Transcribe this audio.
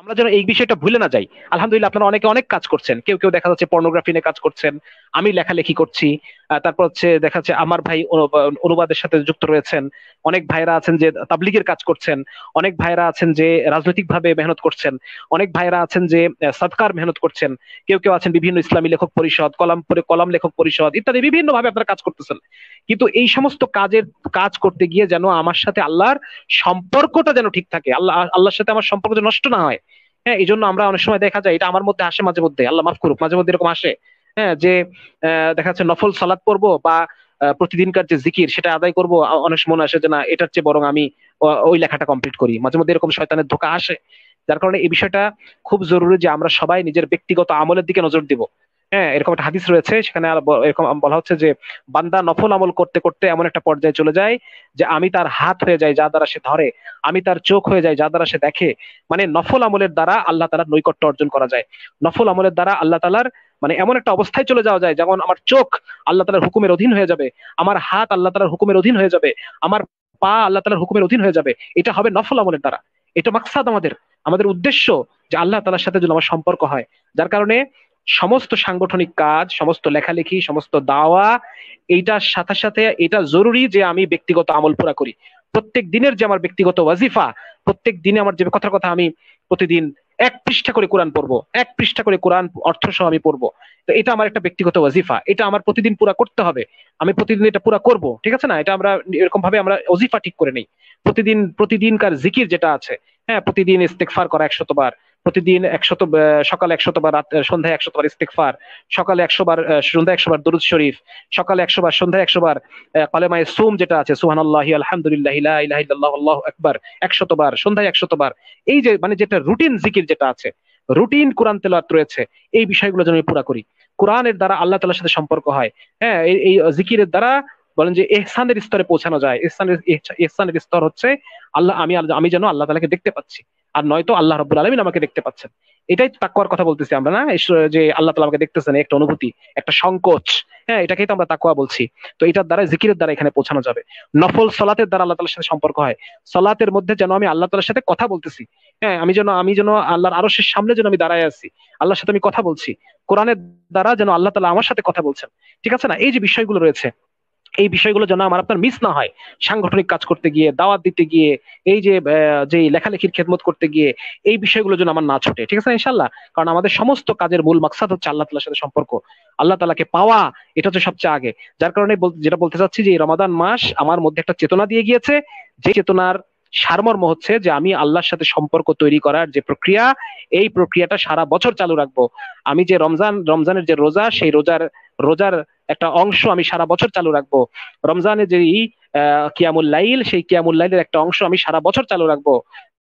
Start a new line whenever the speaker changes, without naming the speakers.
আমরা যেন এই বিষয়টা ভুলে না যাই আলহামদুলিল্লাহ আপনারা অনেকে অনেক কাজ করছেন কেউ কেউ দেখা যাচ্ছে পর্নোগ্রাফি নিয়ে কাজ করছেন আমি লেখালেখি করছি তারপর হচ্ছে দেখা যাচ্ছে আমার ভাই অনুবাদের সাথে যুক্ত রয়েছেন অনেক ভাইরা আছেন যে তাবলিগের কাজ করছেন অনেক ভাইরা আছেন যে রাজনৈতিকভাবে মেহনত করছেন অনেক ভাইরা আছেন যে সৎকার মেহনত করছেন কেউ কেউ আছেন বিভিন্ন ইসলামী লেখক পরিষদ কলাম কলাম লেখক পরিষদ ইত্যাদি বিভিন্নভাবে আপনারা কাজ করতেছেন কিন্তু এই সমস্ত কাজের কাজ করতে গিয়ে যেন আমার সাথে আল্লাহর সম্পর্কটা যেন ঠিক থাকে আল্লাহ আল্লাহর সাথে আমার সম্পর্ক যেন নষ্ট না হয় হ্যাঁ এই জন্য আমরা অনেক সময় দেখা যায় এটা আমার মধ্যে আসে মাঝে মধ্যে আল্লাহ মাফ করুক মাঝে মধ্যে এরকম আসে হ্যাঁ যে দেখা যাচ্ছে নফল সালাদ পড়ব বা প্রতিদিনকার যে জিকির সেটা আদায় করব অনেক মনে আসে যে না এটার চেয়ে বরং আমি ওই লেখাটা কমপ্লিট করি মাঝে মধ্যে এরকম শয়তানের ধোকা আসে যার কারণে এই বিষয়টা খুব জরুরি যে আমরা সবাই নিজের ব্যক্তিগত আমলের দিকে নজর দিব হ্যাঁ এরকম একটা হাদিস রয়েছে সেখানে এরকম বলা হচ্ছে যে বান্দা নফল আমল করতে করতে এমন একটা পর্যায়ে চলে যায় যে আমি তার হাত হয়ে যাই যা দ্বারা সে ধরে আমি তার চোখ হয়ে যাই যা দ্বারা সে দেখে মানে নফল আমলের দ্বারা আল্লাহ তালার নৈকট্য অর্জন করা যায় নফল আমলের দ্বারা আল্লাহ তালার মানে এমন একটা অবস্থায় চলে যাওয়া যায় যেমন আমার চোখ আল্লাহ তালার হুকুমের অধীন হয়ে যাবে আমার হাত আল্লাহ তালার হুকুমের অধীন হয়ে যাবে আমার পা আল্লাহ তালার হুকুমের অধীন হয়ে যাবে এটা হবে নফল আমলের দ্বারা এটা মাকসাদ আমাদের আমাদের উদ্দেশ্য যে আল্লাহ তালার সাথে যেন আমার সম্পর্ক হয় যার কারণে সমস্ত সাংগঠনিক কাজ সমস্ত লেখালেখি সমস্ত দাওয়া এইটার সাথে সাথে এটা জরুরি যে আমি ব্যক্তিগত আমল পুরা করি প্রত্যেক দিনের যে আমার ব্যক্তিগত ওয়াজিফা প্রত্যেক দিনে আমার যে কথার কথা আমি প্রতিদিন এক পৃষ্ঠা করে কোরআন পড়বো এক পৃষ্ঠা করে কোরআন অর্থ সহ আমি পড়বো তো এটা আমার একটা ব্যক্তিগত ওয়াজিফা এটা আমার প্রতিদিন পুরা করতে হবে আমি প্রতিদিন এটা পুরা করব ঠিক আছে না এটা আমরা এরকম ভাবে আমরা ওজিফা ঠিক করে নেই প্রতিদিন প্রতিদিনকার জিকির যেটা আছে হ্যাঁ প্রতিদিন ইস্তেকফার করা একশতবার বার প্রতিদিন একশত সকালে একশত বার সন্ধ্যায় একশত বার ইস্তেকফার সকালে একশো বার সন্ধ্যায় একশো বার দরুদ শরীফ সকালে একশো বার সন্ধ্যায় একশো বার কালেমায় সুম যেটা আছে সুহান আল্লাহি আলহামদুলিল্লাহ ইলাহ আল্লাহ একবার একশত বার সন্ধ্যায় একশত বার এই যে মানে যেটা রুটিন জিকির যেটা আছে রুটিন কোরআন তেলাওয়াত রয়েছে এই বিষয়গুলো যেন আমি পুরা করি কোরআনের দ্বারা আল্লাহ তালার সাথে সম্পর্ক হয় হ্যাঁ এই জিকিরের দ্বারা বলেন যে এহসানের স্তরে পৌঁছানো যায় এহসানের এহসানের স্তর হচ্ছে আল্লাহ আমি আমি যেন আল্লাহ তালাকে দেখতে পাচ্ছি আর নয়তো আল্লাহ রব্বুল আলমিন আমাকে দেখতে পাচ্ছেন এটাই তাকুয়ার কথা বলতেছি আমরা না যে আল্লাহ তালা আমাকে দেখতেছেন একটা অনুভূতি একটা সংকোচ হ্যাঁ এটাকেই তো আমরা তাকুয়া বলছি তো এটার দ্বারা জিকিরের দ্বারা এখানে পৌঁছানো যাবে নফল সলাতের দ্বারা আল্লাহ তালার সাথে সম্পর্ক হয় সলাতের মধ্যে যেন আমি আল্লাহ তালার সাথে কথা বলতেছি হ্যাঁ আমি যেন আমি যেন আল্লাহর আরশের সামনে যেন আমি দাঁড়ায় আছি আল্লাহর সাথে আমি কথা বলছি কোরআনের দ্বারা যেন আল্লাহ তালা আমার সাথে কথা বলছেন ঠিক আছে না এই যে বিষয়গুলো রয়েছে এই বিষয়গুলো যেন আমার আপনার মিস না হয় সাংগঠনিক কাজ করতে গিয়ে দাওয়াত দিতে গিয়ে এই যে যে লেখালেখির খেদমত করতে গিয়ে এই বিষয়গুলো যেন আমার না ছোটে ঠিক আছে ইনশাল্লাহ কারণ আমাদের সমস্ত কাজের মূল মাকসাদ হচ্ছে আল্লাহ তালার সাথে সম্পর্ক আল্লাহ তালাকে পাওয়া এটা হচ্ছে সবচেয়ে আগে যার কারণে যেটা বলতে চাচ্ছি যে রমাদান মাস আমার মধ্যে একটা চেতনা দিয়ে গিয়েছে যে চেতনার সারমর্ম হচ্ছে যে আমি আল্লাহর সাথে সম্পর্ক তৈরি করার যে প্রক্রিয়া এই প্রক্রিয়াটা সারা বছর চালু রাখবো আমি যে রমজান রমজানের যে রোজা সেই রোজার রোজার একটা অংশ আমি সারা বছর চালু রাখবো রমজানে যেই কিয়ামুল লাইল সেই কিয়ামুল লাইলের একটা অংশ আমি সারা বছর চালু রাখবো